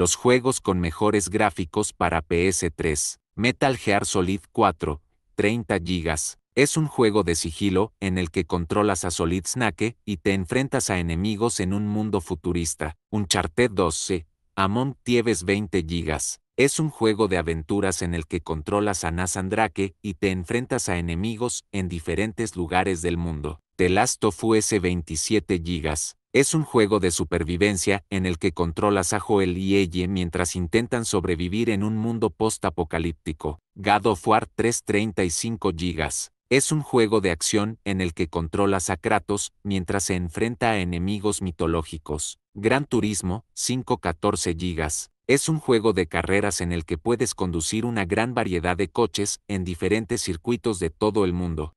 los juegos con mejores gráficos para PS3, Metal Gear Solid 4, 30 GB, es un juego de sigilo en el que controlas a Solid Snake y te enfrentas a enemigos en un mundo futurista. Uncharted 12, Among Tieves 20 GB. Es un juego de aventuras en el que controlas a Drake y te enfrentas a enemigos en diferentes lugares del mundo. The Last of Us 27 GB. Es un juego de supervivencia en el que controlas a Joel y Ellie mientras intentan sobrevivir en un mundo post-apocalíptico. God of War 335 GB. Es un juego de acción en el que controlas a Kratos mientras se enfrenta a enemigos mitológicos. Gran Turismo 514 GB. Es un juego de carreras en el que puedes conducir una gran variedad de coches en diferentes circuitos de todo el mundo.